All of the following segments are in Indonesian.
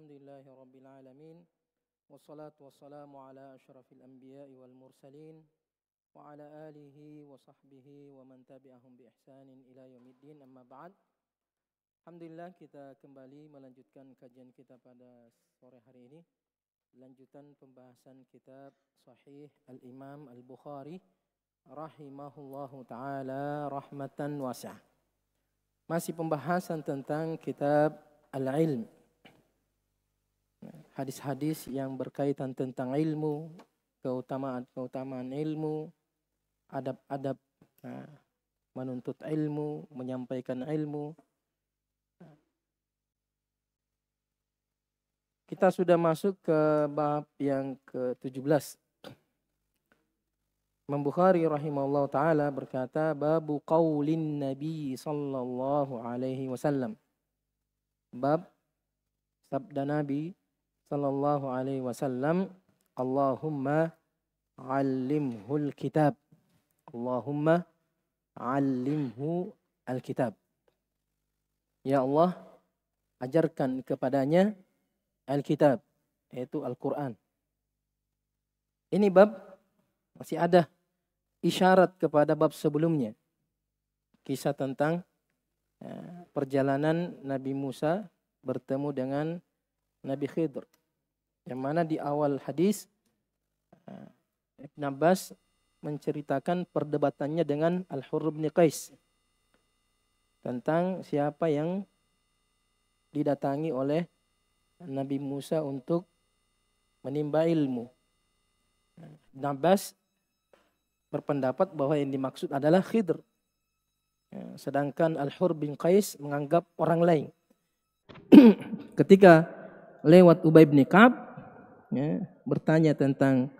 Alhamdulillahi Rabbil Alamin. Wassalatu wassalamu ala ashrafil anbiya'i wal mursalin. Wa ala alihi wa sahbihi wa man tabi'ahum bi ihsanin ila yaumiddin amma ba'd. Alhamdulillah kita kembali melanjutkan kajian kita pada sore hari ini. Lanjutan pembahasan kitab Sahih Al-Imam Al-Bukhari rahimahullahu taala rahmatan wasa. Masih pembahasan tentang kitab Al-Ilm hadis-hadis yang berkaitan tentang ilmu, keutamaan-keutamaan ilmu, adab-adab nah, menuntut ilmu, menyampaikan ilmu. Kita sudah masuk ke bab yang ke-17. Imam Bukhari rahimahullah taala berkata, "Babu qawlin Nabi sallallahu alaihi wasallam." Bab sabda Nabi sallallahu alaihi wasallam, Allahumma alimhul kitab. Allahumma alimhu alkitab. Ya Allah, ajarkan kepadanya alkitab, yaitu Al-Quran. Ini bab masih ada isyarat kepada bab sebelumnya. Kisah tentang eh, perjalanan Nabi Musa bertemu dengan Nabi Khidr. Yang mana di awal hadis eh, Ibn Abbas menceritakan perdebatannya dengan Al-Hurr bin Qais tentang siapa yang didatangi oleh Nabi Musa untuk menimba ilmu. Ibn Abbas berpendapat bahwa yang dimaksud adalah Khidr. Ya, sedangkan Al-Hur bin Qais menganggap orang lain. Ketika lewat Ubay bin Ka'ab, ya, bertanya tentang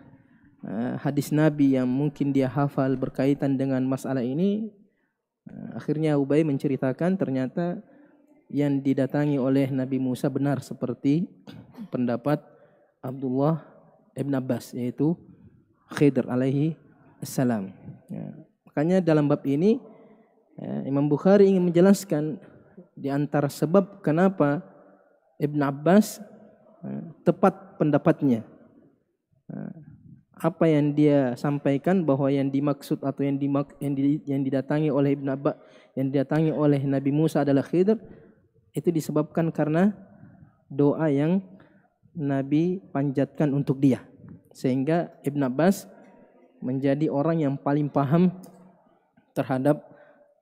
uh, hadis Nabi yang mungkin dia hafal berkaitan dengan masalah ini, uh, akhirnya Ubay menceritakan ternyata yang didatangi oleh Nabi Musa benar seperti pendapat Abdullah Ibn Abbas yaitu Khidr alaihi salam. Ya. Makanya dalam bab ini ya, Imam Bukhari ingin menjelaskan di antara sebab kenapa Ibn Abbas ya, tepat pendapatnya. Nah, apa yang dia sampaikan bahwa yang dimaksud atau yang dimak yang, di, yang didatangi oleh Ibn Abba, yang didatangi oleh Nabi Musa adalah Khidr itu disebabkan karena doa yang Nabi panjatkan untuk dia. Sehingga Ibn Abbas menjadi orang yang paling paham terhadap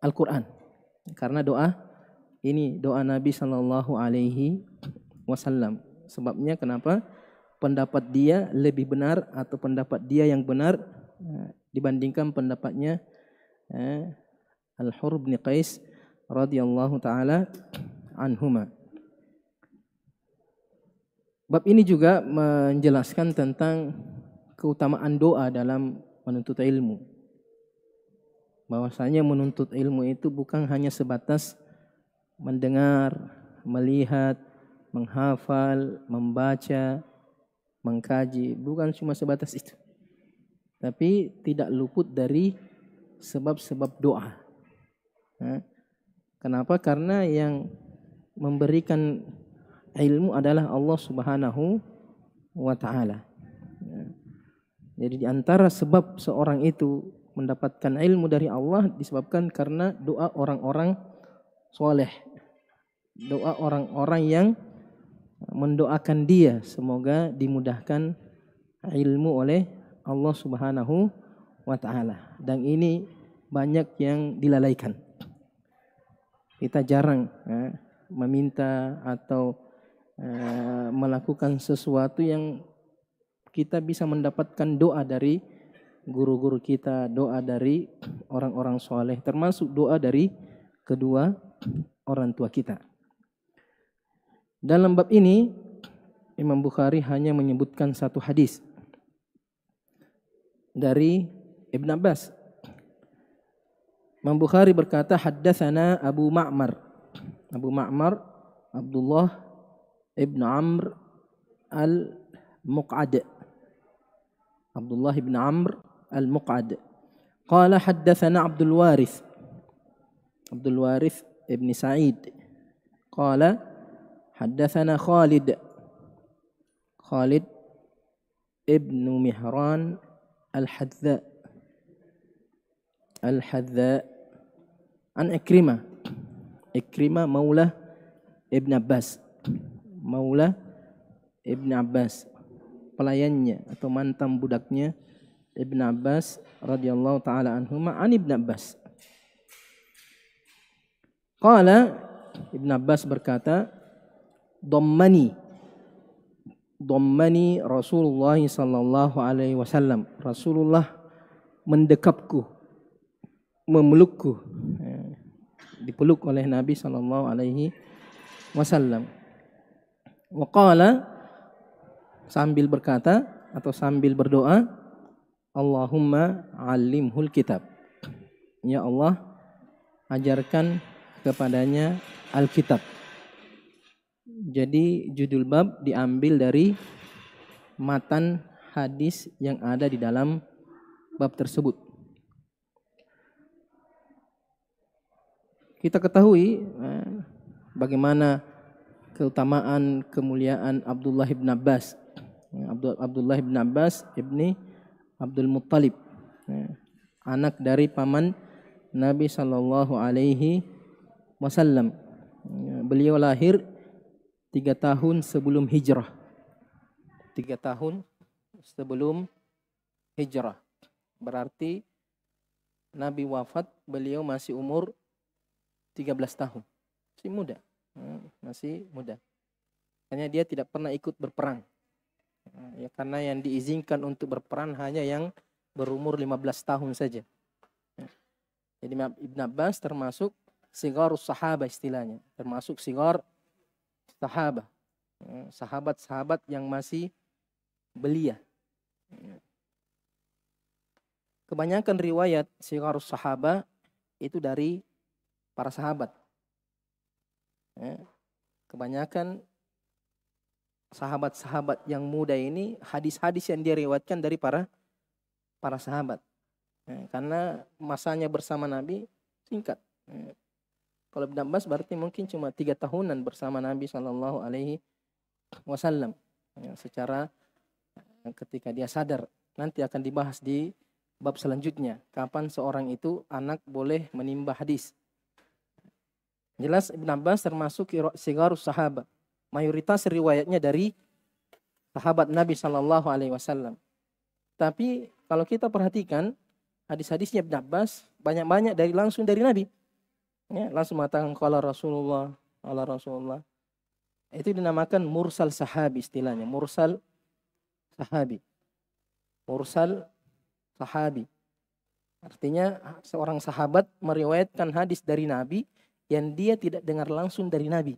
Al-Quran. Karena doa ini doa Nabi Shallallahu Alaihi Wasallam. Sebabnya kenapa? pendapat dia lebih benar atau pendapat dia yang benar eh, dibandingkan pendapatnya eh, Al-Hur bin Qais radhiyallahu taala anhuma. Bab ini juga menjelaskan tentang keutamaan doa dalam menuntut ilmu. Bahwasanya menuntut ilmu itu bukan hanya sebatas mendengar, melihat, menghafal, membaca, mengkaji, bukan cuma sebatas itu. Tapi tidak luput dari sebab-sebab doa. kenapa? Karena yang memberikan ilmu adalah Allah Subhanahu wa taala. Ya. Jadi di antara sebab seorang itu mendapatkan ilmu dari Allah disebabkan karena doa orang-orang soleh. Doa orang-orang yang mendoakan dia semoga dimudahkan ilmu oleh Allah Subhanahu wa taala. Dan ini banyak yang dilalaikan. Kita jarang ya, meminta atau uh, melakukan sesuatu yang kita bisa mendapatkan doa dari guru-guru kita, doa dari orang-orang soleh, termasuk doa dari kedua orang tua kita. Dalam bab ini Imam Bukhari hanya menyebutkan satu hadis dari Ibn Abbas. Imam Bukhari berkata haddatsana Abu Ma'mar. Abu Ma'mar Abdullah Ibn Amr Al-Muq'ad. Abdullah Ibn Amr Al-Muq'ad. Qala haddatsana Abdul Waris. Abdul Waris Ibn Sa'id. Qala Khalid خالد خالد al مهران al الحذاء an إكرمة إكرمة مولى ابن Abbas, مولى ابن Abbas pelayannya atau mantan budaknya Ibn Abbas radhiyallahu taala anhuma an Ibn Abbas. Qala Ibn Abbas berkata, dommani dommani Rasulullah sallallahu alaihi wasallam Rasulullah mendekapku memelukku ya, dipeluk oleh Nabi sallallahu alaihi wasallam waqala sambil berkata atau sambil berdoa Allahumma alimhul kitab ya Allah ajarkan kepadanya alkitab jadi judul bab diambil dari matan hadis yang ada di dalam bab tersebut. Kita ketahui eh, bagaimana keutamaan kemuliaan Abdullah bin Abbas. Eh, Abdullah bin Abbas ibni Abdul Muttalib, eh, anak dari paman Nabi Shallallahu Alaihi Wasallam. Beliau lahir tiga tahun sebelum hijrah. Tiga tahun sebelum hijrah. Berarti Nabi wafat beliau masih umur 13 tahun. Masih muda. Hmm, masih muda. Hanya dia tidak pernah ikut berperang. Hmm, ya, karena yang diizinkan untuk berperan hanya yang berumur 15 tahun saja. Hmm. Jadi Ibn Abbas termasuk sigar sahabat istilahnya. Termasuk sigar sahabat eh, sahabat-sahabat yang masih belia kebanyakan riwayat sirarus sahaba itu dari para sahabat. Eh, kebanyakan sahabat-sahabat yang muda ini hadis-hadis yang dia riwayatkan dari para para sahabat. Eh, karena masanya bersama Nabi singkat. Kalau Ibn Abbas berarti mungkin cuma tiga tahunan bersama Nabi Shallallahu Alaihi Wasallam ya, secara eh, ketika dia sadar nanti akan dibahas di bab selanjutnya kapan seorang itu anak boleh menimba hadis jelas Ibn Abbas termasuk sigarus sahabat mayoritas riwayatnya dari sahabat Nabi Shallallahu Alaihi Wasallam tapi kalau kita perhatikan hadis-hadisnya Ibn Abbas banyak-banyak dari langsung dari Nabi Ya, langsung mengatakan kalau Rasulullah, Allah Rasulullah. Itu dinamakan mursal sahabi istilahnya, mursal sahabi. Mursal sahabi. Artinya seorang sahabat meriwayatkan hadis dari Nabi yang dia tidak dengar langsung dari Nabi.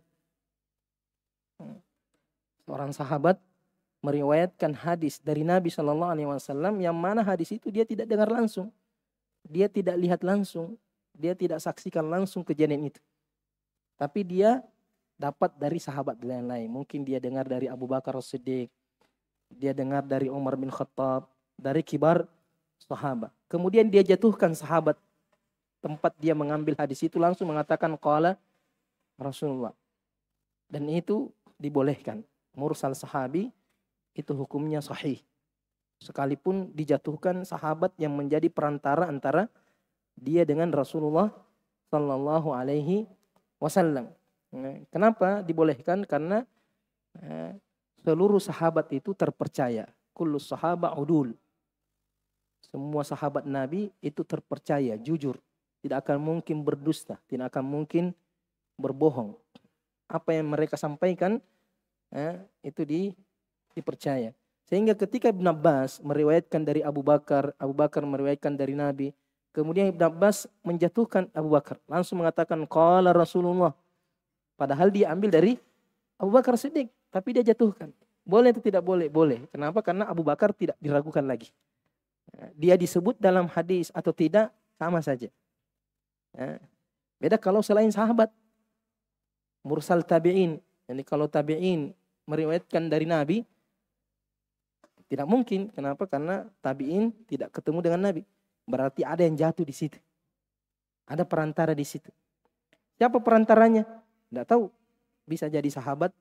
Hmm. Seorang sahabat meriwayatkan hadis dari Nabi Shallallahu Alaihi Wasallam yang mana hadis itu dia tidak dengar langsung, dia tidak lihat langsung, dia tidak saksikan langsung kejadian itu. Tapi dia dapat dari sahabat lain-lain. Mungkin dia dengar dari Abu Bakar Siddiq, dia dengar dari Umar bin Khattab, dari kibar sahabat. Kemudian dia jatuhkan sahabat tempat dia mengambil hadis itu langsung mengatakan qala Rasulullah. Dan itu dibolehkan. Mursal sahabi itu hukumnya sahih. Sekalipun dijatuhkan sahabat yang menjadi perantara antara dia dengan Rasulullah Shallallahu Alaihi Wasallam. Nah, kenapa dibolehkan? Karena eh, seluruh sahabat itu terpercaya. Kullu sahabat udul. Semua sahabat Nabi itu terpercaya, jujur. Tidak akan mungkin berdusta, tidak akan mungkin berbohong. Apa yang mereka sampaikan eh, itu dipercaya. Sehingga ketika Ibn Abbas meriwayatkan dari Abu Bakar, Abu Bakar meriwayatkan dari Nabi, Kemudian Ibn Abbas menjatuhkan Abu Bakar. Langsung mengatakan, Qala Rasulullah. Padahal dia ambil dari Abu Bakar Siddiq. Tapi dia jatuhkan. Boleh atau tidak boleh? Boleh. Kenapa? Karena Abu Bakar tidak diragukan lagi. Ya, dia disebut dalam hadis atau tidak, sama saja. Ya, beda kalau selain sahabat. Mursal tabi'in. Jadi kalau tabi'in meriwayatkan dari Nabi, tidak mungkin. Kenapa? Karena tabi'in tidak ketemu dengan Nabi. Berarti ada yang jatuh di situ. Ada perantara di situ. Siapa perantaranya? Tidak tahu. Bisa jadi sahabat,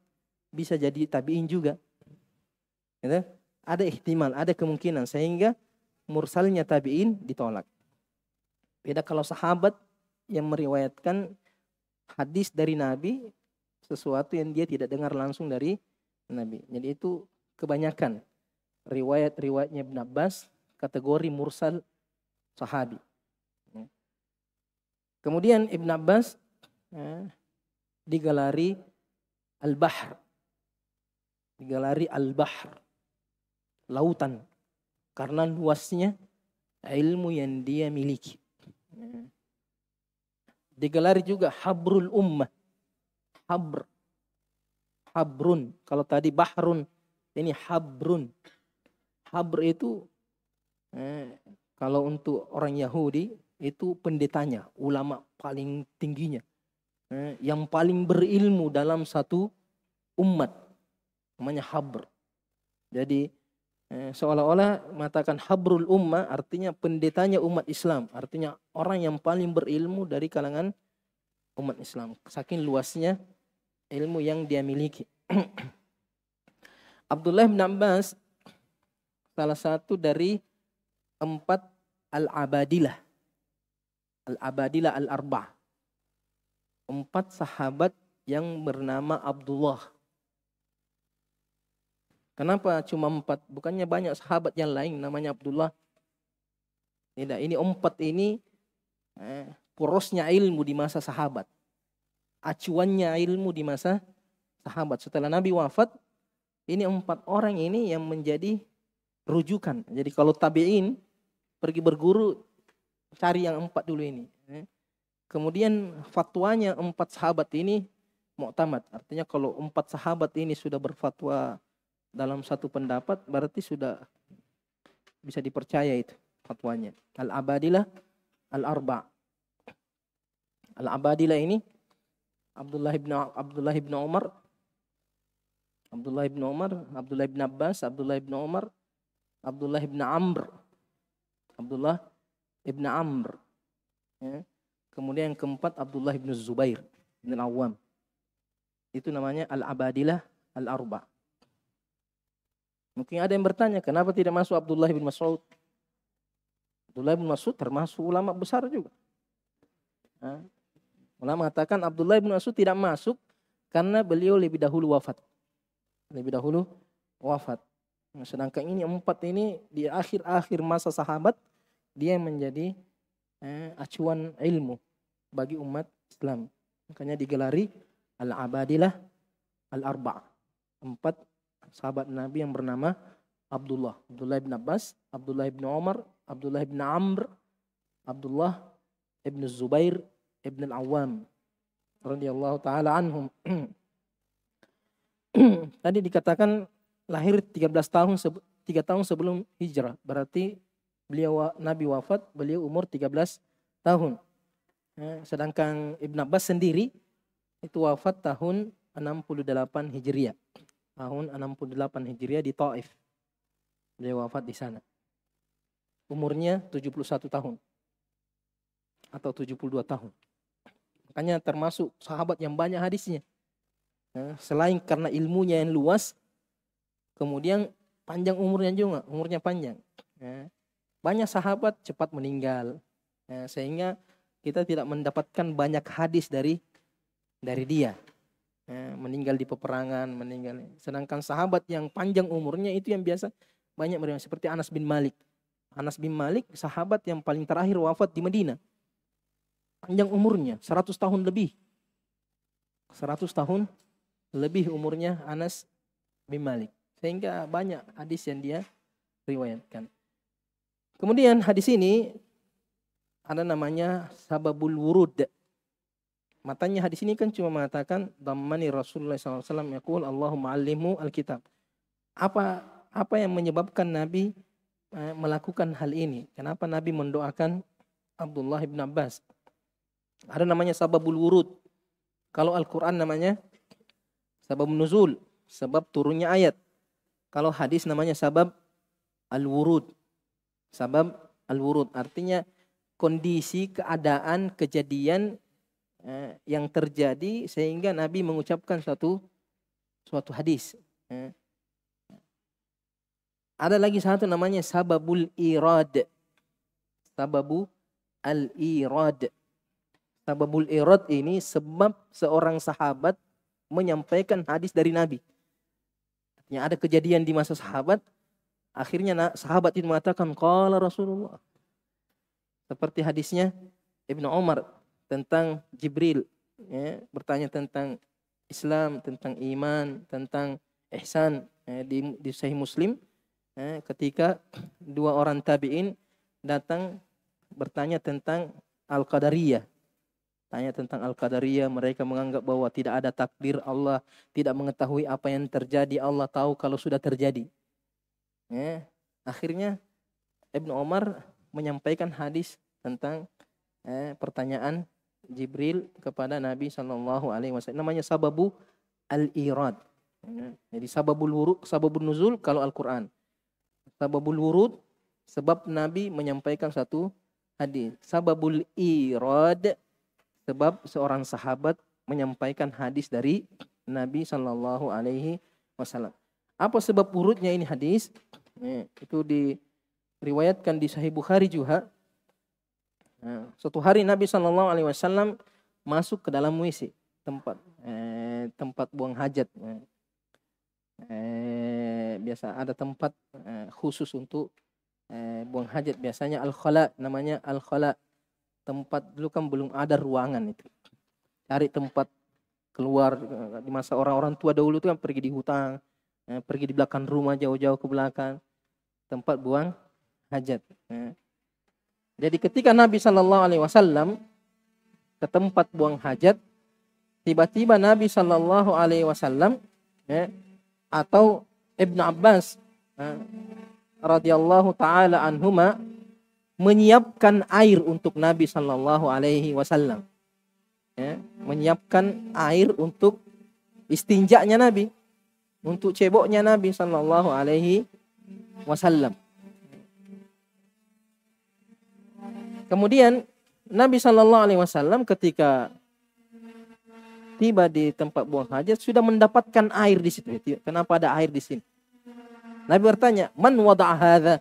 bisa jadi tabiin juga. Gitu? Ada ihtimal, ada kemungkinan sehingga mursalnya tabiin ditolak. Beda kalau sahabat yang meriwayatkan hadis dari Nabi sesuatu yang dia tidak dengar langsung dari Nabi. Jadi itu kebanyakan riwayat-riwayatnya Ibn Abbas kategori mursal sahabi. Ya. Kemudian Ibn Abbas ya, di Al-Bahr. Di Al-Bahr. Lautan. Karena luasnya ilmu yang dia miliki. Ya. Di juga Habrul Ummah. Habr. Habrun. Kalau tadi Bahrun, ini Habrun. Habr itu ya, kalau untuk orang Yahudi itu pendetanya, ulama paling tingginya. Eh, yang paling berilmu dalam satu umat. Namanya Habr. Jadi eh, seolah-olah mengatakan Habrul Ummah artinya pendetanya umat Islam. Artinya orang yang paling berilmu dari kalangan umat Islam. Saking luasnya ilmu yang dia miliki. Abdullah bin Abbas salah satu dari empat al-abadilah. Al-abadilah al-arba. Empat sahabat yang bernama Abdullah. Kenapa cuma empat? Bukannya banyak sahabat yang lain namanya Abdullah. Tidak, ini empat ini eh, porosnya ilmu di masa sahabat. Acuannya ilmu di masa sahabat. Setelah Nabi wafat, ini empat orang ini yang menjadi rujukan. Jadi kalau tabi'in pergi berguru cari yang empat dulu ini. Eh. Kemudian fatwanya empat sahabat ini muktamad. Artinya kalau empat sahabat ini sudah berfatwa dalam satu pendapat berarti sudah bisa dipercaya itu fatwanya. Al-Abadilah Al-Arba. Al-Abadilah ini Abdullah bin Abdullah bin Umar Abdullah bin Umar, Abdullah bin Abbas, Abdullah bin Umar, Abdullah bin Amr, Abdullah ibn Amr. Ya. Kemudian yang keempat Abdullah ibn Zubair ibn Awam. Itu namanya Al-Abadilah Al-Arba. Mungkin ada yang bertanya, kenapa tidak masuk Abdullah ibn Mas'ud? Abdullah ibn Mas'ud termasuk ulama besar juga. Nah, ulama mengatakan Abdullah ibn Mas'ud tidak masuk karena beliau lebih dahulu wafat. Lebih dahulu wafat. Nah, sedangkan ini empat ini di akhir-akhir masa sahabat dia yang menjadi eh, acuan ilmu bagi umat Islam. Makanya digelari Al-Abadilah al arba Empat sahabat Nabi yang bernama Abdullah, Abdullah ibn Abbas, Abdullah bin Omar Abdullah bin Amr, Abdullah bin Zubair, bin Al-Awwam radhiyallahu taala anhum. Tadi dikatakan lahir 13 tahun 3 tahun sebelum hijrah, berarti beliau Nabi wafat beliau umur 13 tahun. Ya, sedangkan Ibn Abbas sendiri itu wafat tahun 68 Hijriah. Tahun 68 Hijriah di Taif. Beliau wafat di sana. Umurnya 71 tahun atau 72 tahun. Makanya termasuk sahabat yang banyak hadisnya. Ya, selain karena ilmunya yang luas, kemudian panjang umurnya juga, umurnya panjang. Ya, banyak sahabat cepat meninggal. Ya, sehingga kita tidak mendapatkan banyak hadis dari dari dia. Ya, meninggal di peperangan, meninggal. Sedangkan sahabat yang panjang umurnya itu yang biasa banyak meriwayatkan seperti Anas bin Malik. Anas bin Malik sahabat yang paling terakhir wafat di Medina. Panjang umurnya, 100 tahun lebih. 100 tahun lebih umurnya Anas bin Malik. Sehingga banyak hadis yang dia riwayatkan. Kemudian hadis ini ada namanya sababul wurud. Matanya hadis ini kan cuma mengatakan damani Rasulullah SAW yaqul Allahumma alimu alkitab. Apa apa yang menyebabkan Nabi eh, melakukan hal ini? Kenapa Nabi mendoakan Abdullah bin Abbas? Ada namanya sababul wurud. Kalau Al-Quran namanya sabab nuzul, sebab turunnya ayat. Kalau hadis namanya sabab al-wurud, Sabab al-wurud artinya kondisi, keadaan, kejadian eh, yang terjadi sehingga Nabi mengucapkan suatu suatu hadis. Eh. Ada lagi satu namanya sababul irad. Sababu al-irad. Sababul irad ini sebab seorang sahabat menyampaikan hadis dari Nabi. yang ada kejadian di masa sahabat Akhirnya sahabat itu mengatakan qala Rasulullah. Seperti hadisnya Ibnu Umar tentang Jibril ya, bertanya tentang Islam, tentang iman, tentang ihsan ya, di, di Sahih Muslim ya, ketika dua orang tabi'in datang bertanya tentang Al-Qadariyah. Tanya tentang Al-Qadariyah, mereka menganggap bahwa tidak ada takdir Allah, tidak mengetahui apa yang terjadi, Allah tahu kalau sudah terjadi. Ya. Akhirnya Ibnu Omar menyampaikan hadis tentang eh, pertanyaan Jibril kepada Nabi Shallallahu Alaihi Wasallam namanya sababu al irad ya. jadi sababul wurud sababul nuzul kalau Al Quran sababul wurud sebab Nabi menyampaikan satu hadis sababul irad sebab seorang sahabat menyampaikan hadis dari Nabi Shallallahu Alaihi Wasallam apa sebab urutnya ini hadis Nih, eh, itu diriwayatkan di Sahih Bukhari juga. Nah, suatu hari Nabi Shallallahu Alaihi Wasallam masuk ke dalam muisi tempat eh, tempat buang hajat. Eh, eh, biasa ada tempat eh, khusus untuk eh, buang hajat biasanya al khala namanya al khala tempat dulu kan belum ada ruangan itu cari tempat keluar eh, di masa orang-orang tua dahulu itu kan pergi di hutang eh, pergi di belakang rumah jauh-jauh ke belakang tempat buang hajat. Ya. Jadi ketika Nabi Shallallahu Alaihi Wasallam ke tempat buang hajat, tiba-tiba Nabi Shallallahu Alaihi Wasallam ya, atau Ibnu Abbas ya, radhiyallahu taala anhuma menyiapkan air untuk Nabi Shallallahu Alaihi Wasallam, menyiapkan air untuk istinjaknya Nabi, untuk ceboknya Nabi Shallallahu Alaihi wasallam. Kemudian Nabi Shallallahu Alaihi Wasallam ketika tiba di tempat buang hajat sudah mendapatkan air di situ. Kenapa ada air di sini? Nabi bertanya, "Man wada'a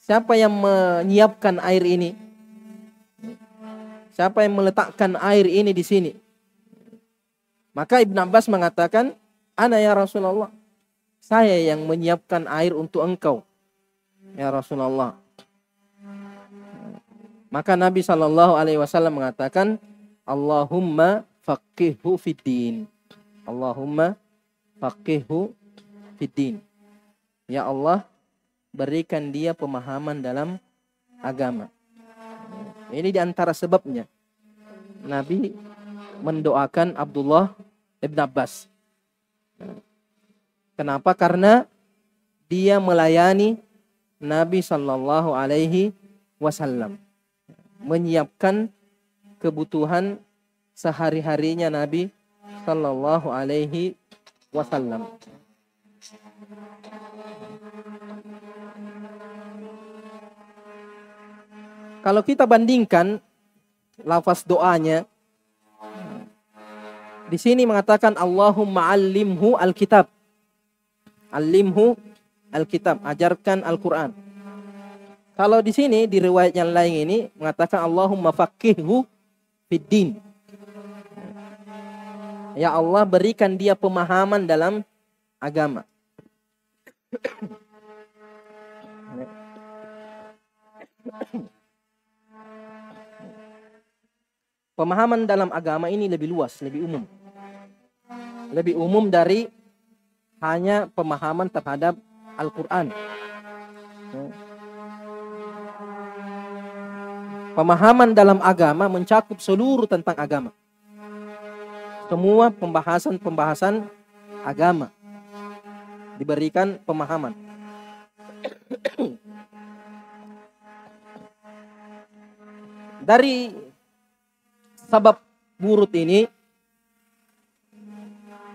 Siapa yang menyiapkan air ini? Siapa yang meletakkan air ini di sini? Maka Ibn Abbas mengatakan, "Ana ya Rasulullah." saya yang menyiapkan air untuk engkau ya Rasulullah maka Nabi Shallallahu Alaihi Wasallam mengatakan Allahumma fakihu fiddin Allahumma fakihu fiddin ya Allah berikan dia pemahaman dalam agama ini diantara sebabnya Nabi mendoakan Abdullah ibn Abbas Kenapa? Karena dia melayani Nabi Shallallahu Alaihi Wasallam, menyiapkan kebutuhan sehari-harinya Nabi Shallallahu Alaihi Wasallam. Kalau kita bandingkan lafaz doanya di sini mengatakan Allahumma alimhu alkitab. Alimhu Alkitab, ajarkan Al-Quran. Kalau di sini di riwayat yang lain ini mengatakan Allahumma faqihhu fiddin. Ya Allah berikan dia pemahaman dalam agama. Pemahaman dalam agama ini lebih luas, lebih umum. Lebih umum dari hanya pemahaman terhadap Al-Quran. Hmm. Pemahaman dalam agama mencakup seluruh tentang agama. Semua pembahasan-pembahasan agama diberikan pemahaman. Dari sebab burut ini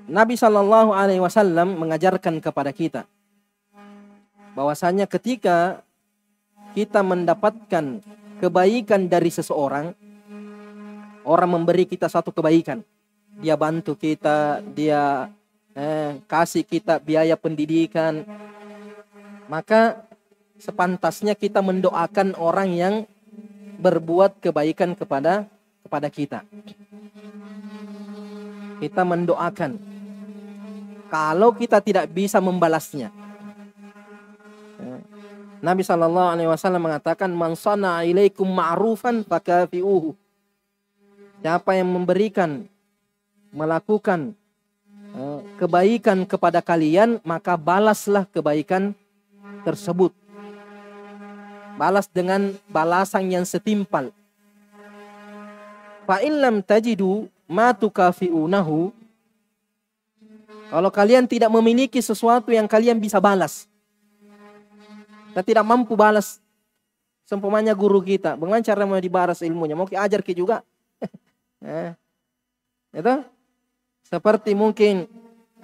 Nabi Shallallahu Alaihi Wasallam mengajarkan kepada kita bahwasanya ketika kita mendapatkan kebaikan dari seseorang, orang memberi kita satu kebaikan, dia bantu kita, dia eh, kasih kita biaya pendidikan, maka sepantasnya kita mendoakan orang yang berbuat kebaikan kepada kepada kita. Kita mendoakan kalau kita tidak bisa membalasnya. Ya. Nabi Shallallahu Alaihi Wasallam mengatakan mansana ilaikum ma'rufan fakafiuhu. Siapa yang memberikan melakukan ya, kebaikan kepada kalian maka balaslah kebaikan tersebut. Balas dengan balasan yang setimpal. Fa lam tajidu ma tukafiunahu kalau kalian tidak memiliki sesuatu yang kalian bisa balas. Dan tidak mampu balas. Sempamanya guru kita. Bagaimana cara mau dibalas ilmunya? Mau ajar ke juga. eh. Itu. Seperti mungkin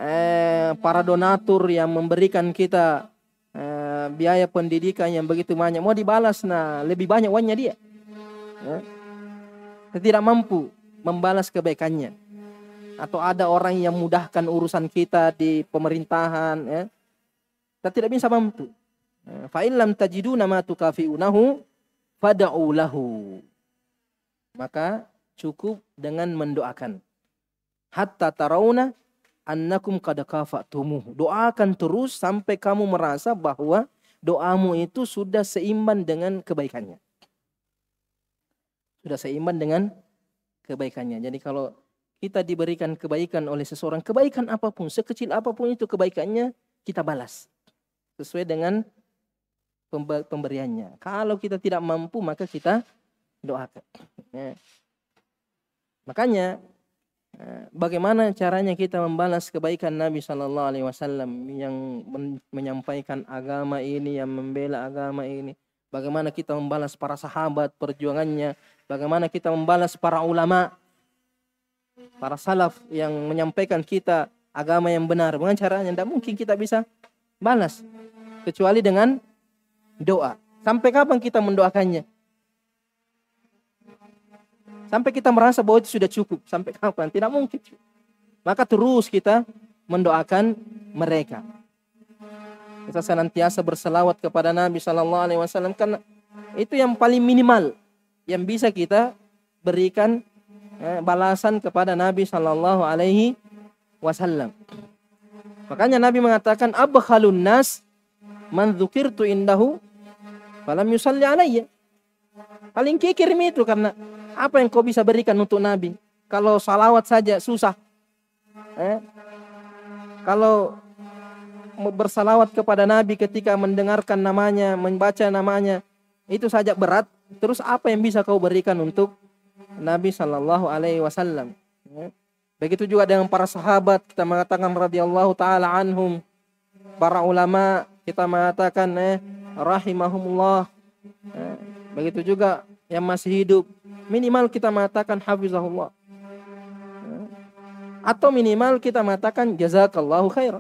eh, para donatur yang memberikan kita eh, biaya pendidikan yang begitu banyak. Mau dibalas, nah lebih banyak uangnya dia. Eh. tidak mampu membalas kebaikannya atau ada orang yang mudahkan urusan kita di pemerintahan ya kita tidak bisa mampu ya, fa in lam tajidu nama tukafiunahu fad'u lahu maka cukup dengan mendoakan hatta tarawna annakum qad kafatumuh doakan terus sampai kamu merasa bahwa doamu itu sudah seimbang dengan kebaikannya sudah seimbang dengan kebaikannya jadi kalau kita diberikan kebaikan oleh seseorang, kebaikan apapun, sekecil apapun itu kebaikannya, kita balas. Sesuai dengan pemberiannya. Kalau kita tidak mampu, maka kita doakan. Ya. Makanya eh, bagaimana caranya kita membalas kebaikan Nabi Shallallahu Alaihi Wasallam yang menyampaikan agama ini, yang membela agama ini. Bagaimana kita membalas para sahabat perjuangannya, bagaimana kita membalas para ulama para salaf yang menyampaikan kita agama yang benar. Dengan caranya tidak mungkin kita bisa balas kecuali dengan doa. Sampai kapan kita mendoakannya? Sampai kita merasa bahwa itu sudah cukup. Sampai kapan? Tidak mungkin. Maka terus kita mendoakan mereka. Kita senantiasa berselawat kepada Nabi Shallallahu Alaihi Wasallam karena itu yang paling minimal yang bisa kita berikan Eh, balasan kepada Nabi Shallallahu Alaihi Wasallam. Makanya Nabi mengatakan abkhalun nas man tu indahu falam yusalli alayya. Paling kikir itu karena apa yang kau bisa berikan untuk Nabi? Kalau salawat saja susah. Eh? Kalau bersalawat kepada Nabi ketika mendengarkan namanya, membaca namanya, itu saja berat. Terus apa yang bisa kau berikan untuk Nabi Shallallahu Alaihi Wasallam. Ya. Begitu juga dengan para sahabat kita mengatakan radhiyallahu taala anhum. Para ulama kita mengatakan eh rahimahumullah. Ya. begitu juga yang masih hidup minimal kita mengatakan hafizahullah. atau minimal kita mengatakan jazakallahu khair.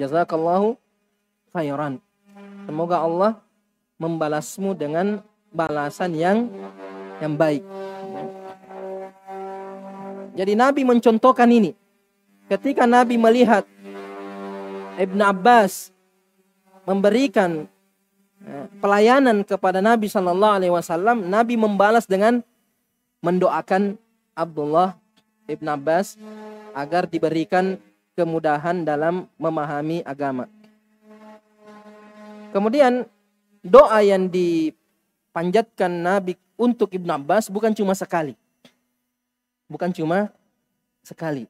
Jazakallahu khairan. Semoga Allah membalasmu dengan balasan yang yang baik. Jadi Nabi mencontohkan ini. Ketika Nabi melihat Ibn Abbas memberikan eh, pelayanan kepada Nabi Shallallahu Alaihi Wasallam, Nabi membalas dengan mendoakan Abdullah Ibn Abbas agar diberikan kemudahan dalam memahami agama. Kemudian doa yang dipanjatkan Nabi untuk Ibnu Abbas bukan cuma sekali. Bukan cuma sekali.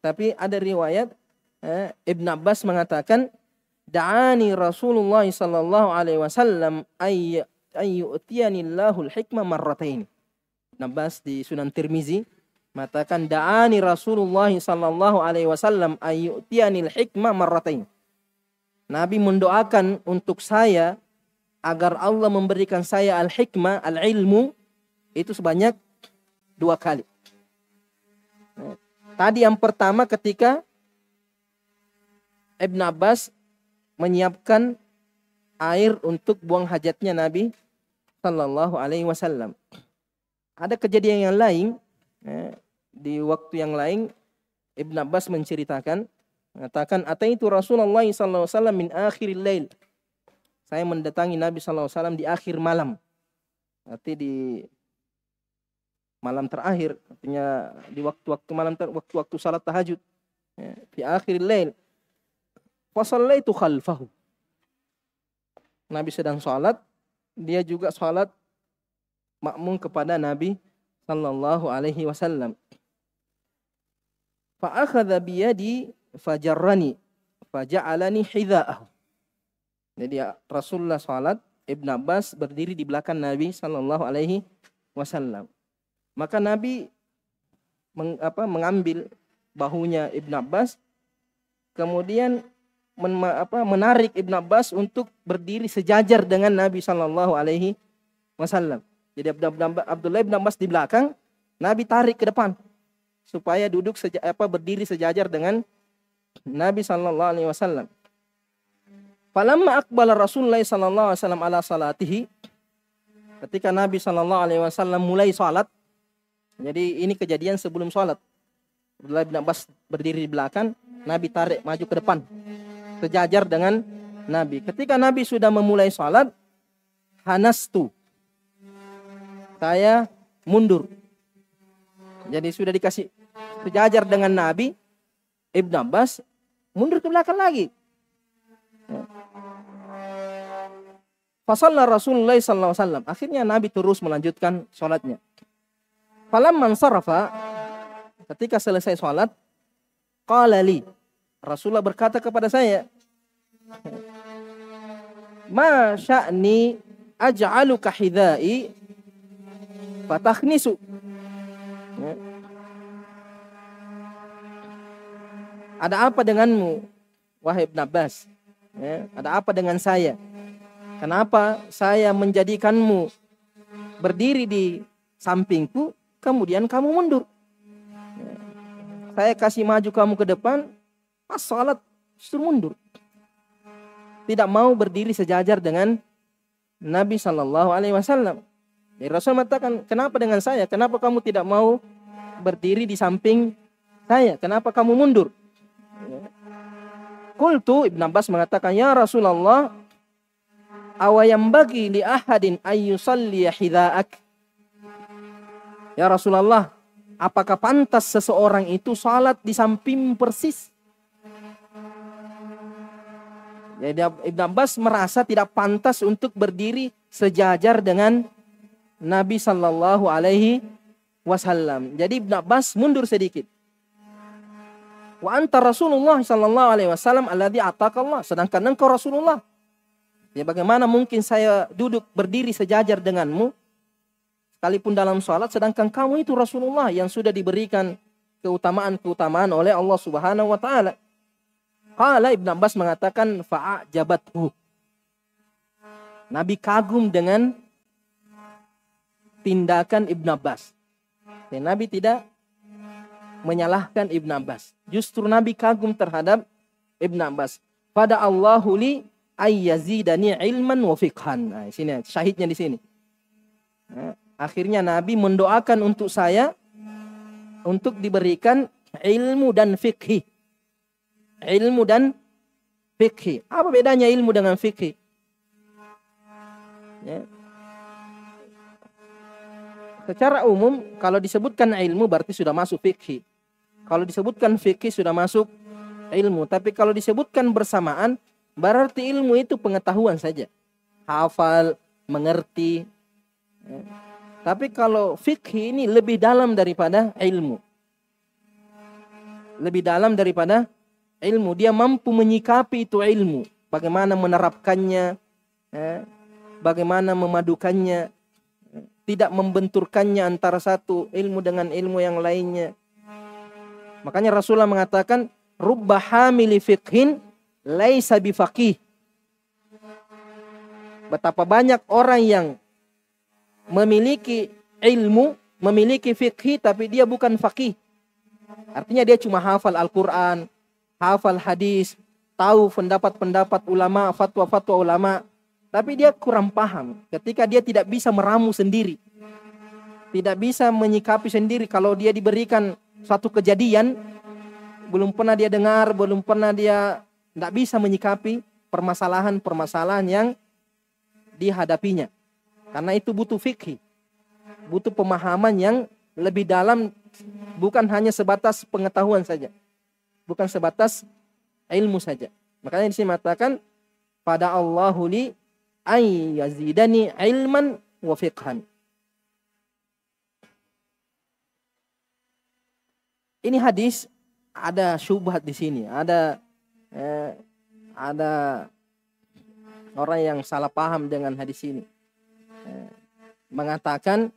Tapi ada riwayat eh, Ibnu Abbas mengatakan da'ani Rasulullah sallallahu alaihi wasallam ay ayyutiyani Allahul hikmah marratain. Ibnu Abbas di Sunan Tirmizi mengatakan da'ani Rasulullah sallallahu alaihi wasallam ayyu'tiyanil hikmah marratain. Nabi mendoakan untuk saya agar Allah memberikan saya al-hikmah, al-ilmu itu sebanyak dua kali. tadi yang pertama ketika Ibn Abbas menyiapkan air untuk buang hajatnya Nabi Sallallahu Alaihi Wasallam. Ada kejadian yang lain ya, di waktu yang lain Ibn Abbas menceritakan mengatakan itu Rasulullah sallallahu alaihi wasallam min akhiril lail saya mendatangi Nabi SAW di akhir malam. Berarti di malam terakhir, artinya di waktu-waktu malam waktu-waktu salat tahajud. Ya, di akhir lail. Fasallaitu khalfahu. Nabi sedang salat, dia juga salat makmum kepada Nabi sallallahu alaihi wasallam. Fa biyadi fajarrani faja'alani hidha'ahu. Jadi ya, Rasulullah salat Ibn Abbas berdiri di belakang Nabi Shallallahu Alaihi Wasallam. Maka Nabi meng, apa, mengambil bahunya Ibn Abbas, kemudian men, apa, menarik Ibn Abbas untuk berdiri sejajar dengan Nabi Shallallahu Alaihi Wasallam. Jadi Abdullah Ibn Abbas di belakang, Nabi tarik ke depan supaya duduk seja, apa berdiri sejajar dengan Nabi Shallallahu Alaihi Wasallam. Falamma akbala Rasulullah sallallahu alaihi wasallam ala salatihi ketika Nabi sallallahu alaihi wasallam mulai salat jadi ini kejadian sebelum salat Abdullah bin Abbas berdiri di belakang Nabi tarik maju ke depan sejajar dengan Nabi ketika Nabi sudah memulai salat hanastu saya mundur jadi sudah dikasih sejajar dengan Nabi Ibn Abbas mundur ke belakang lagi Fasalla Rasulullah sallallahu alaihi wasallam. Akhirnya Nabi terus melanjutkan sholatnya. Falam mansarafa ketika selesai sholat, qala li. Rasulullah berkata kepada saya, "Ma sya'ni aj'aluka hidai fatakhnisu." Ya. Ada apa denganmu, wahai Ibn Abbas? Ya, ada apa dengan saya? Kenapa saya menjadikanmu berdiri di sampingku, kemudian kamu mundur? Saya kasih maju kamu ke depan, pas sholat suruh mundur. Tidak mau berdiri sejajar dengan Nabi Shallallahu Alaihi Wasallam. Jadi ya, Rasul mengatakan, kenapa dengan saya? Kenapa kamu tidak mau berdiri di samping saya? Kenapa kamu mundur? Kultu ya. Ibn Abbas mengatakan, Ya Rasulullah, awayambagi li ahadin ay yusalli hidha'ak Ya Rasulullah, apakah pantas seseorang itu salat di samping persis? Jadi ya, Ibn Abbas merasa tidak pantas untuk berdiri sejajar dengan Nabi Shallallahu Alaihi Wasallam. Jadi Ibn Abbas mundur sedikit. Wa antar Rasulullah Shallallahu Alaihi Wasallam alladhi atakallah. Sedangkan engkau Rasulullah Ya bagaimana mungkin saya duduk berdiri sejajar denganmu sekalipun dalam sholat sedangkan kamu itu Rasulullah yang sudah diberikan keutamaan-keutamaan oleh Allah Subhanahu wa taala. Qala Ibnu Abbas mengatakan fa'a jabatuh. Nabi kagum dengan tindakan Ibnu Abbas. Dan Nabi tidak menyalahkan Ibnu Abbas. Justru Nabi kagum terhadap Ibnu Abbas. Pada Allahu li ayyazidani ilman wa fiqhan. Nah, sini syahidnya di sini. akhirnya Nabi mendoakan untuk saya untuk diberikan ilmu dan fikih. Ilmu dan fikih. Apa bedanya ilmu dengan fikih? Ya. Secara umum kalau disebutkan ilmu berarti sudah masuk fikih. Kalau disebutkan fikih sudah masuk ilmu, tapi kalau disebutkan bersamaan Berarti ilmu itu pengetahuan saja. Hafal, mengerti. Ya. Tapi kalau fikih ini lebih dalam daripada ilmu. Lebih dalam daripada ilmu. Dia mampu menyikapi itu ilmu. Bagaimana menerapkannya. Ya. Bagaimana memadukannya. Ya. Tidak membenturkannya antara satu ilmu dengan ilmu yang lainnya. Makanya Rasulullah mengatakan. Rubba hamili fikhin laisa bifaqih. Betapa banyak orang yang memiliki ilmu, memiliki fikih tapi dia bukan faqih. Artinya dia cuma hafal Al-Qur'an, hafal hadis, tahu pendapat-pendapat ulama, fatwa-fatwa ulama, tapi dia kurang paham ketika dia tidak bisa meramu sendiri. Tidak bisa menyikapi sendiri kalau dia diberikan satu kejadian belum pernah dia dengar, belum pernah dia tidak bisa menyikapi permasalahan-permasalahan yang dihadapinya. Karena itu butuh fikih, butuh pemahaman yang lebih dalam, bukan hanya sebatas pengetahuan saja, bukan sebatas ilmu saja. Makanya di sini mengatakan pada Allahu li ayyazidani ilman wa fiqhan. Ini hadis ada syubhat di sini, ada eh, ada orang yang salah paham dengan hadis ini eh, mengatakan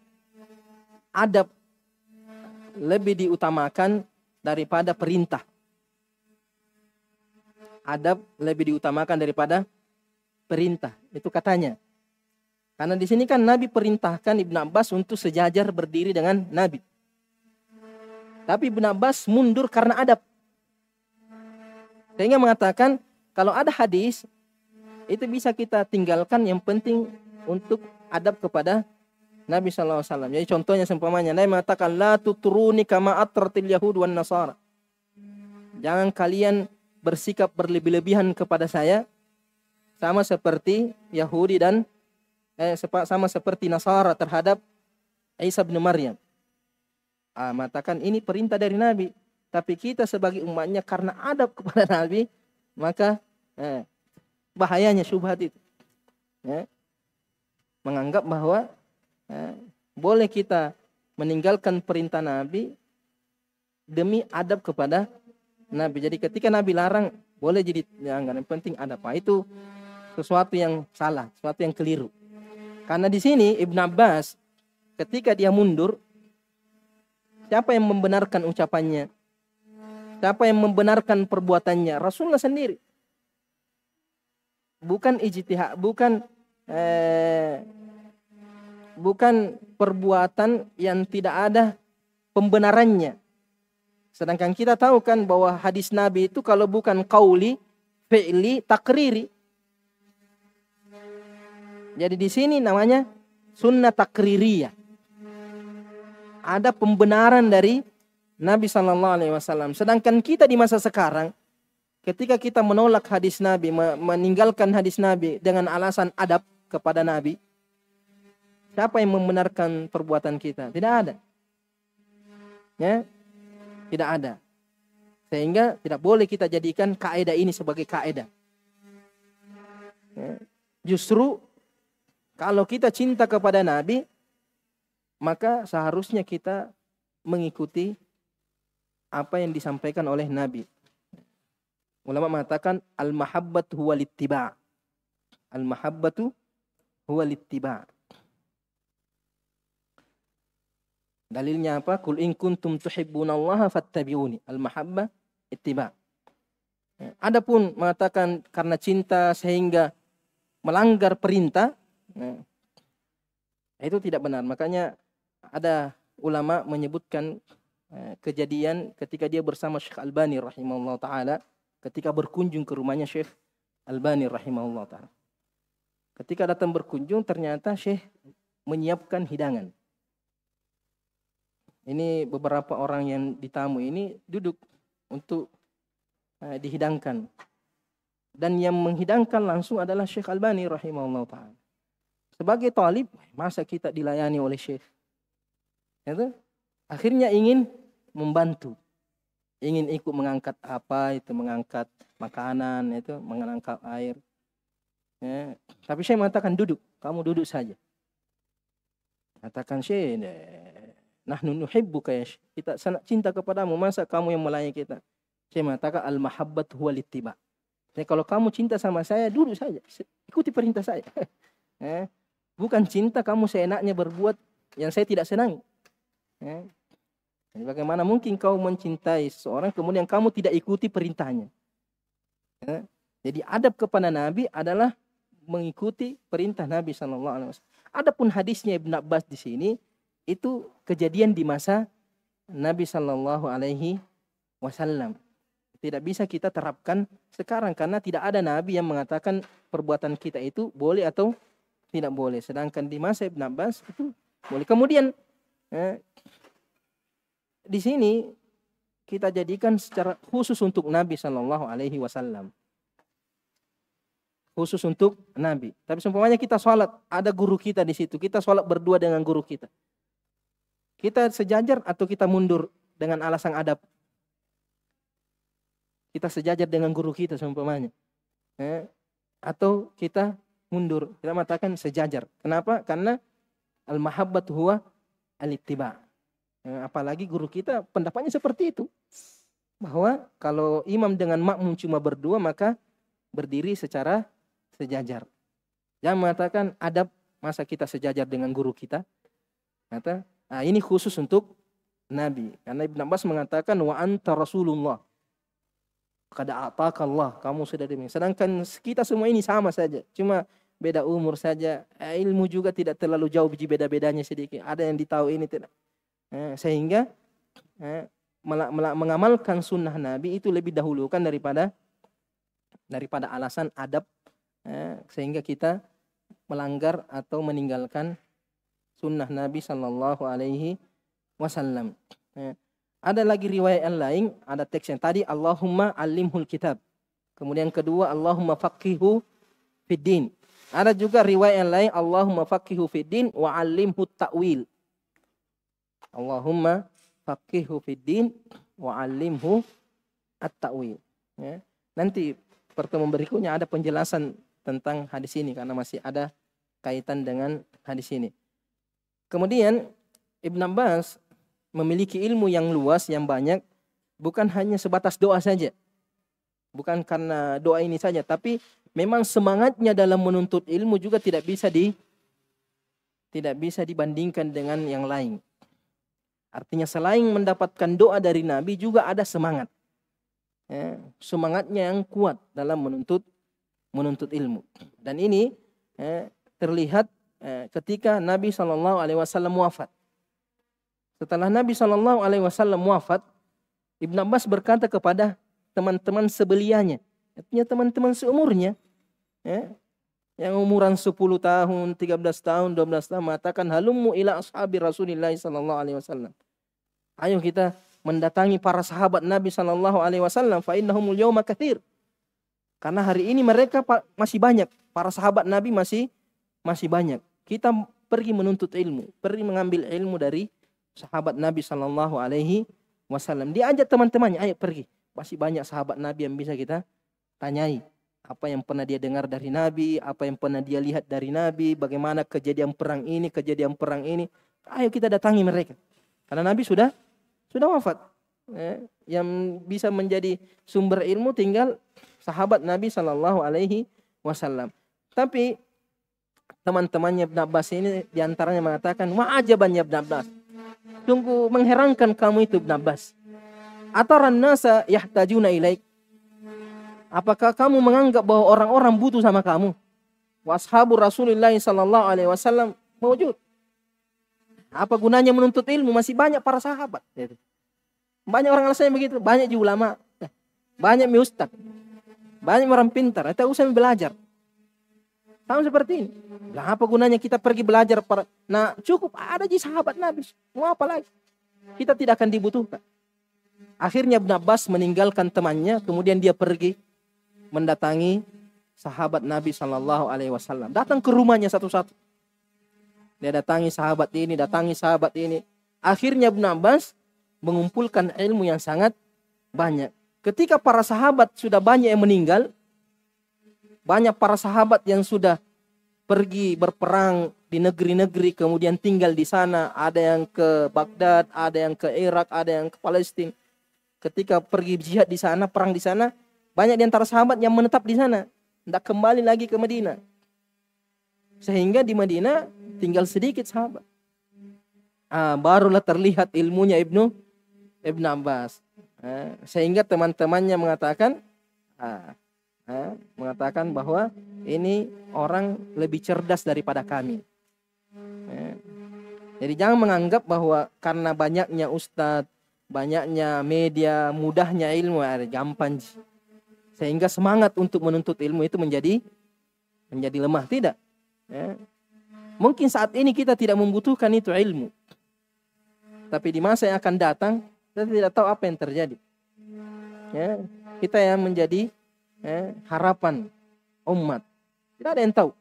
adab lebih diutamakan daripada perintah adab lebih diutamakan daripada perintah itu katanya karena di sini kan Nabi perintahkan Ibnu Abbas untuk sejajar berdiri dengan Nabi. Tapi Ibnu Abbas mundur karena adab. Sehingga mengatakan kalau ada hadis itu bisa kita tinggalkan yang penting untuk adab kepada Nabi SAW. Jadi contohnya seumpamanya Nabi mengatakan la tuturuni kama atratil yahud wan nasara. Jangan kalian bersikap berlebih-lebihan kepada saya sama seperti Yahudi dan eh, sama seperti Nasara terhadap Isa bin Maryam. Ah, mengatakan ini perintah dari Nabi. Tapi kita sebagai umatnya karena adab kepada Nabi, maka eh, bahayanya syubhat itu. Ya. Menganggap bahwa eh, boleh kita meninggalkan perintah Nabi demi adab kepada Nabi. Jadi ketika Nabi larang, boleh jadi yang Yang penting ada apa nah, itu sesuatu yang salah, sesuatu yang keliru. Karena di sini Ibn Abbas ketika dia mundur, siapa yang membenarkan ucapannya? Siapa yang membenarkan perbuatannya? Rasulullah sendiri. Bukan ijtihad, bukan eh, bukan perbuatan yang tidak ada pembenarannya. Sedangkan kita tahu kan bahwa hadis Nabi itu kalau bukan kauli, fi'li, takriri. Jadi di sini namanya sunnah takririyah. Ada pembenaran dari Nabi Shallallahu Alaihi Wasallam. Sedangkan kita di masa sekarang, ketika kita menolak hadis Nabi, meninggalkan hadis Nabi dengan alasan adab kepada Nabi, siapa yang membenarkan perbuatan kita? Tidak ada. Ya, tidak ada. Sehingga tidak boleh kita jadikan kaidah ini sebagai kaidah. Ya. Justru kalau kita cinta kepada Nabi, maka seharusnya kita mengikuti apa yang disampaikan oleh Nabi. Ulama mengatakan al-mahabbat huwa littiba. Al-mahabbatu huwa littiba. Dalilnya apa? Kul in kuntum tuhibbunallaha fattabi'uni. Al-mahabba ittiba. Ya, adapun mengatakan karena cinta sehingga melanggar perintah, nah, itu tidak benar. Makanya ada ulama menyebutkan Eh, kejadian ketika dia bersama Syekh Albani rahimahullah taala ketika berkunjung ke rumahnya Syekh Albani rahimahullah taala. Ketika datang berkunjung ternyata Syekh menyiapkan hidangan. Ini beberapa orang yang ditamu ini duduk untuk eh, dihidangkan. Dan yang menghidangkan langsung adalah Syekh Albani rahimahullah taala. Sebagai talib, masa kita dilayani oleh Syekh? Ya Akhirnya ingin membantu, ingin ikut mengangkat apa itu, mengangkat makanan itu, mengangkat air. Ya. Tapi saya mengatakan duduk, kamu duduk saja. Katakan saya, nah nuhibbuka kayak, Kita sangat cinta kepadamu, masa kamu yang melayani kita? Saya mengatakan al-mahabbat huwal Jadi ya, kalau kamu cinta sama saya, duduk saja. Ikuti perintah saya. Ya. bukan cinta kamu seenaknya berbuat yang saya tidak senang. Ya. Jadi bagaimana mungkin kau mencintai seorang kemudian kamu tidak ikuti perintahnya? Ya. Jadi adab kepada Nabi adalah mengikuti perintah Nabi Shallallahu Alaihi Wasallam. Adapun hadisnya Ibn Abbas di sini itu kejadian di masa Nabi Shallallahu Alaihi Wasallam. Tidak bisa kita terapkan sekarang karena tidak ada Nabi yang mengatakan perbuatan kita itu boleh atau tidak boleh. Sedangkan di masa Ibn Abbas itu boleh. Kemudian ya, di sini kita jadikan secara khusus untuk Nabi Shallallahu Alaihi Wasallam khusus untuk Nabi. Tapi semuanya kita sholat, ada guru kita di situ. Kita sholat berdua dengan guru kita. Kita sejajar atau kita mundur dengan alasan adab. Kita sejajar dengan guru kita semuanya. Eh, atau kita mundur. Kita mengatakan sejajar. Kenapa? Karena al-mahabbat huwa al-ittiba. Eh, apalagi guru kita pendapatnya seperti itu. Bahwa kalau imam dengan makmum cuma berdua maka berdiri secara sejajar. Yang mengatakan adab masa kita sejajar dengan guru kita. Kata, nah ini khusus untuk Nabi. Karena Ibn Abbas mengatakan wa anta Rasulullah. Kada ataka Allah, kamu sudah demikian Sedangkan kita semua ini sama saja, cuma beda umur saja. Eh, ilmu juga tidak terlalu jauh biji beda-bedanya sedikit. Ada yang ditahu ini tidak Eh, sehingga eh, mengamalkan sunnah Nabi itu lebih dahulukan daripada daripada alasan adab eh, sehingga kita melanggar atau meninggalkan sunnah Nabi Shallallahu Alaihi Wasallam. Ada lagi riwayat yang lain, ada teks yang tadi Allahumma alimhul kitab. Kemudian kedua Allahumma faqihu fiddin. Ada juga riwayat yang lain Allahumma faqihu fiddin wa alimhu ta'wil. Allahumma fid din wa alimhu at-ta'wil. Ya. Nanti pertemuan berikutnya ada penjelasan tentang hadis ini karena masih ada kaitan dengan hadis ini. Kemudian Ibn Abbas memiliki ilmu yang luas yang banyak bukan hanya sebatas doa saja. Bukan karena doa ini saja tapi memang semangatnya dalam menuntut ilmu juga tidak bisa di tidak bisa dibandingkan dengan yang lain. Artinya selain mendapatkan doa dari Nabi juga ada semangat. Ya, semangatnya yang kuat dalam menuntut menuntut ilmu. Dan ini ya, terlihat ya, ketika Nabi Shallallahu Alaihi Wasallam wafat. Setelah Nabi Shallallahu Alaihi Wasallam wafat, Ibn Abbas berkata kepada teman-teman sebelianya, artinya teman-teman seumurnya, ya, yang umuran 10 tahun, 13 tahun, 12 tahun mengatakan halumu ila ashabi Rasulillah sallallahu alaihi wasallam. Ayo kita mendatangi para sahabat Nabi sallallahu alaihi wasallam fa innahumul yawma katsir. Karena hari ini mereka masih banyak, para sahabat Nabi masih masih banyak. Kita pergi menuntut ilmu, pergi mengambil ilmu dari sahabat Nabi sallallahu alaihi wasallam. Diajak teman-temannya, ayo pergi. Masih banyak sahabat Nabi yang bisa kita tanyai apa yang pernah dia dengar dari Nabi, apa yang pernah dia lihat dari Nabi, bagaimana kejadian perang ini, kejadian perang ini. Ayo kita datangi mereka. Karena Nabi sudah sudah wafat. Ya, yang bisa menjadi sumber ilmu tinggal sahabat Nabi Shallallahu Alaihi Wasallam. Tapi teman-temannya Ibn Abbas ini diantaranya mengatakan, wah aja banyak Ibn Abbas. Sungguh mengherankan kamu itu Ibn Abbas. Ataran nasa yahtajuna ilaik apakah kamu menganggap bahwa orang-orang butuh sama kamu? Washabu Rasulullah sallallahu alaihi wasallam mewujud. Apa gunanya menuntut ilmu? Masih banyak para sahabat. Banyak orang alasannya begitu. Banyak juga ulama. Eh, banyak miustad. Banyak orang pintar. Kita usah belajar. Sama seperti ini. Nah, apa gunanya kita pergi belajar? Para... Nah cukup ada di sahabat Nabi. Mau apa lagi? Kita tidak akan dibutuhkan. Akhirnya Ibn Abbas meninggalkan temannya. Kemudian dia pergi mendatangi sahabat Nabi Shallallahu Alaihi Wasallam. Datang ke rumahnya satu-satu. Dia datangi sahabat ini, datangi sahabat ini. Akhirnya Ibn Abbas mengumpulkan ilmu yang sangat banyak. Ketika para sahabat sudah banyak yang meninggal, banyak para sahabat yang sudah pergi berperang di negeri-negeri kemudian tinggal di sana ada yang ke Baghdad ada yang ke Irak ada yang ke Palestina ketika pergi jihad di sana perang di sana banyak di antara sahabat yang menetap di sana, tidak kembali lagi ke Madinah. Sehingga di Madinah tinggal sedikit sahabat. Ah, barulah terlihat ilmunya Ibnu Ibn Abbas. Ah, sehingga teman-temannya mengatakan ah, ah, mengatakan bahwa ini orang lebih cerdas daripada kami. Ah. Jadi jangan menganggap bahwa karena banyaknya ustadz, banyaknya media, mudahnya ilmu, ah, gampang sih sehingga semangat untuk menuntut ilmu itu menjadi menjadi lemah tidak ya. mungkin saat ini kita tidak membutuhkan itu ilmu tapi di masa yang akan datang kita tidak tahu apa yang terjadi ya kita yang menjadi ya, harapan umat tidak ada yang tahu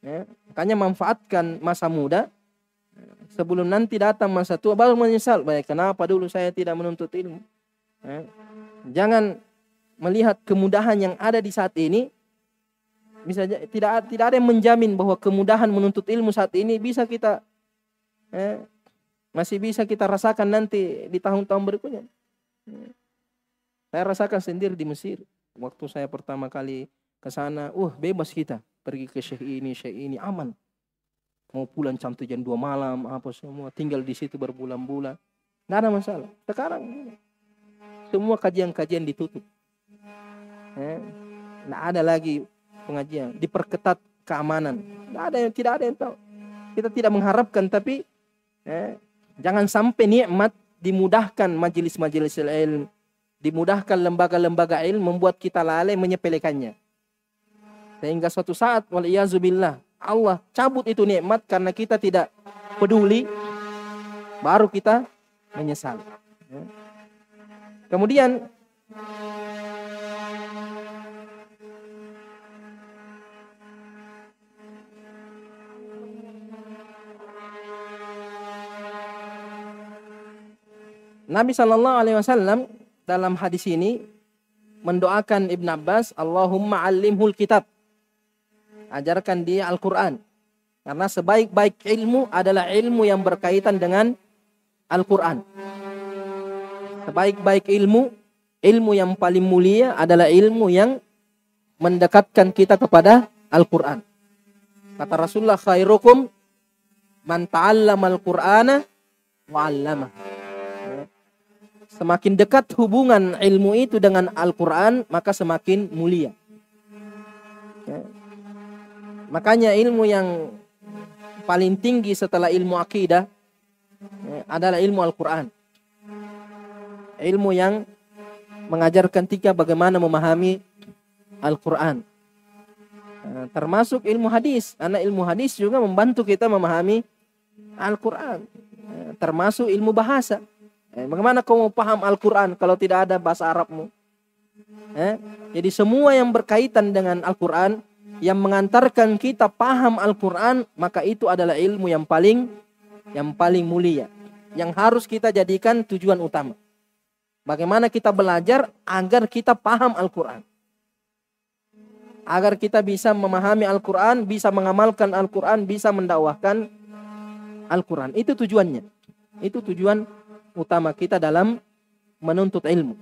ya. makanya manfaatkan masa muda sebelum nanti datang masa tua baru menyesal baik kenapa dulu saya tidak menuntut ilmu ya. jangan melihat kemudahan yang ada di saat ini bisa tidak tidak ada yang menjamin bahwa kemudahan menuntut ilmu saat ini bisa kita eh, masih bisa kita rasakan nanti di tahun-tahun berikutnya. Saya rasakan sendiri di Mesir waktu saya pertama kali ke sana, uh bebas kita pergi ke syekh ini, syekh ini aman. Mau pulang jam tujuan dua malam apa semua, tinggal di situ berbulan-bulan. Nggak ada masalah. Sekarang semua kajian-kajian ditutup. Eh, nggak ada lagi pengajian. Diperketat keamanan. tidak ada yang tidak ada yang tahu. Kita tidak mengharapkan tapi eh, jangan sampai nikmat dimudahkan majelis-majelis ilmu, dimudahkan lembaga-lembaga ilmu membuat kita lalai menyepelekannya. Sehingga suatu saat waliyazubillah Allah cabut itu nikmat karena kita tidak peduli baru kita menyesal. Eh. Kemudian Nabi Shallallahu Alaihi Wasallam dalam hadis ini mendoakan Ibn Abbas, Allahumma alimhul kitab. Ajarkan dia Al-Quran. Karena sebaik-baik ilmu adalah ilmu yang berkaitan dengan Al-Quran. Sebaik-baik ilmu, ilmu yang paling mulia adalah ilmu yang mendekatkan kita kepada Al-Quran. Kata Rasulullah khairukum man ta'allamal Qur'ana wa 'allama. Semakin dekat hubungan ilmu itu dengan Al-Quran, maka semakin mulia. Ya. Makanya ilmu yang paling tinggi setelah ilmu akidah ya, adalah ilmu Al-Quran. Ilmu yang mengajarkan tiga bagaimana memahami Al-Quran. Ya, termasuk ilmu hadis. Karena ilmu hadis juga membantu kita memahami Al-Quran. Ya, termasuk ilmu bahasa Eh, bagaimana kau mau paham Al-Quran kalau tidak ada bahasa Arabmu? Eh? Jadi semua yang berkaitan dengan Al-Quran yang mengantarkan kita paham Al-Quran maka itu adalah ilmu yang paling yang paling mulia yang harus kita jadikan tujuan utama. Bagaimana kita belajar agar kita paham Al-Quran. Agar kita bisa memahami Al-Quran, bisa mengamalkan Al-Quran, bisa mendakwahkan Al-Quran. Itu tujuannya. Itu tujuan utama kita dalam menuntut ilmu.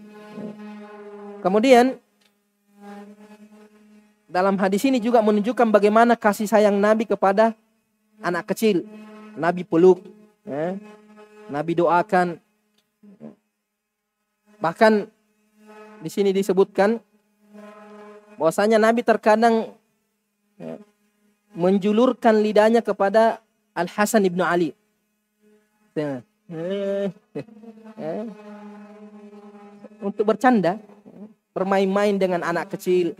Kemudian dalam hadis ini juga menunjukkan bagaimana kasih sayang Nabi kepada anak kecil. Nabi peluk, ya. Nabi doakan. Bahkan di sini disebutkan bahwasanya Nabi terkadang ya, menjulurkan lidahnya kepada Al Hasan ibnu Ali. Ya. Eh, eh. untuk bercanda, bermain-main dengan anak kecil,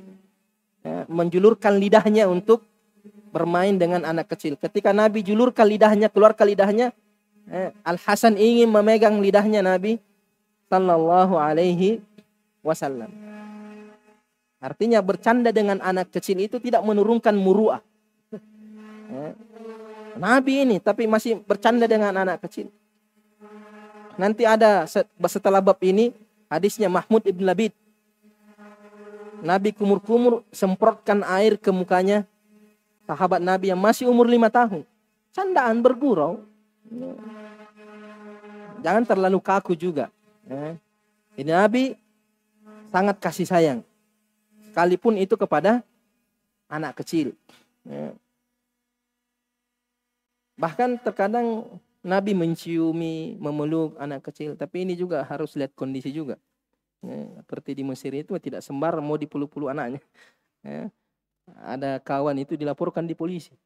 eh, menjulurkan lidahnya untuk bermain dengan anak kecil. Ketika Nabi julurkan lidahnya, keluarkan lidahnya, Al Hasan ingin memegang lidahnya Nabi Sallallahu Alaihi Wasallam. Artinya bercanda dengan anak kecil itu tidak menurunkan muruah. Nabi ini tapi masih bercanda dengan anak kecil. Nanti ada setelah bab ini hadisnya Mahmud ibn Labid. Nabi kumur-kumur semprotkan air ke mukanya sahabat Nabi yang masih umur lima tahun. Candaan bergurau. Jangan terlalu kaku juga. Ini ya. Nabi sangat kasih sayang. Sekalipun itu kepada anak kecil. Ya. Bahkan terkadang Nabi menciumi, memeluk anak kecil. Tapi ini juga harus lihat kondisi juga. Ya, seperti di Mesir itu tidak sembar mau dipeluk-peluk anaknya. Ya. Ada kawan itu dilaporkan di polisi.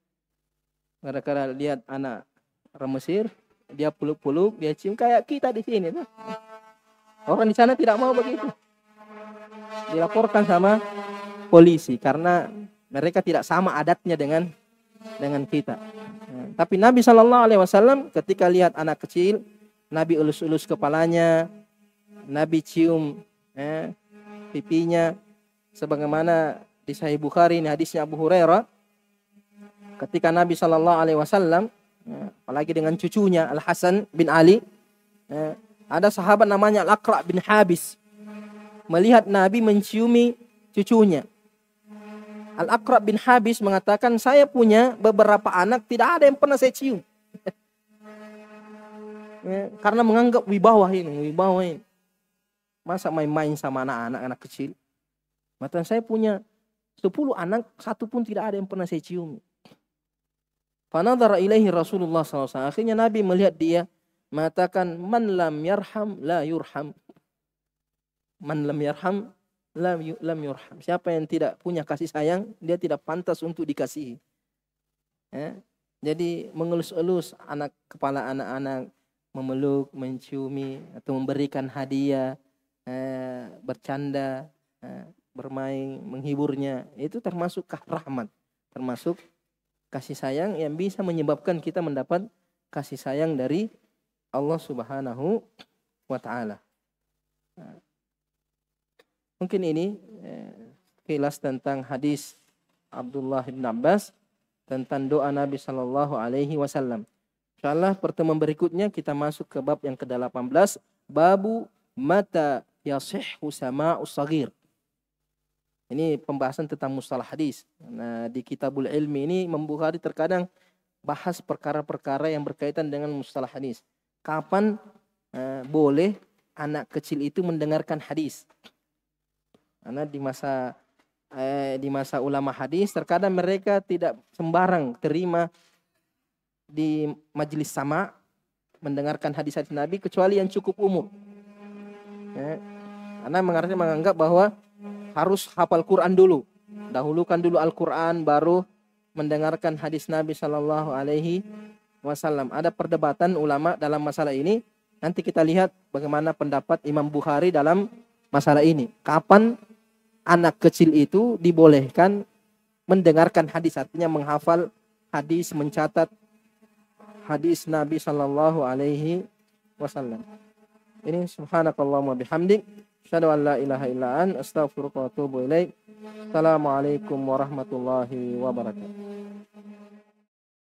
Gara-gara lihat anak orang Mesir, dia peluk-peluk, dia cium kayak kita di sini. Tuh. Orang di sana tidak mau begitu. Dilaporkan sama polisi karena mereka tidak sama adatnya dengan dengan kita. Hmm. tapi Nabi Shallallahu Alaihi Wasallam ketika lihat anak kecil, Nabi ulus-ulus kepalanya, Nabi cium eh, pipinya, sebagaimana di Sahih Bukhari ini hadisnya Abu Hurairah. Ketika Nabi Shallallahu Alaihi Wasallam, eh, apalagi dengan cucunya Al Hasan bin Ali, eh, ada sahabat namanya Al Aqra bin Habis melihat Nabi menciumi cucunya. Al-Aqra bin Habis mengatakan saya punya beberapa anak tidak ada yang pernah saya cium. ya, karena menganggap wibawa ini, wibawa ini. Masa main-main sama anak-anak anak kecil. Mata saya punya 10 anak, satu pun tidak ada yang pernah saya cium. Fanadara ilaihi Rasulullah SAW. Akhirnya Nabi melihat dia mengatakan man lam yarham la yurham. Man lam yarham lam yurham. Siapa yang tidak punya kasih sayang, dia tidak pantas untuk dikasihi. Ya. Jadi mengelus-elus anak kepala anak-anak, memeluk, menciumi atau memberikan hadiah, eh, bercanda, eh, bermain, menghiburnya, itu termasuk rahmat, termasuk kasih sayang yang bisa menyebabkan kita mendapat kasih sayang dari Allah Subhanahu wa taala. Ya. Mungkin ini eh, kilas tentang hadis Abdullah bin Abbas tentang doa Nabi Shallallahu Alaihi Wasallam. Insyaallah pertemuan berikutnya kita masuk ke bab yang ke-18 babu mata yasihhu sama'u Usagir. Ini pembahasan tentang mustalah hadis. Nah, di kitabul ilmi ini membukari terkadang bahas perkara-perkara yang berkaitan dengan mustalah hadis. Kapan eh, boleh anak kecil itu mendengarkan hadis? Karena di masa eh, di masa ulama hadis terkadang mereka tidak sembarang terima di majelis sama mendengarkan hadis-hadis Nabi kecuali yang cukup umum. Ya. Karena menganggap bahwa harus hafal Quran dulu. Dahulukan dulu Al-Quran baru mendengarkan hadis Nabi Shallallahu Alaihi Wasallam. Ada perdebatan ulama dalam masalah ini. Nanti kita lihat bagaimana pendapat Imam Bukhari dalam masalah ini. Kapan anak kecil itu dibolehkan mendengarkan hadis artinya menghafal hadis mencatat hadis Nabi Shallallahu Alaihi Wasallam ini wa bihamdik Asyhadu an la ilaha illa an astaghfiruka wa atubu Assalamualaikum warahmatullahi wabarakatuh.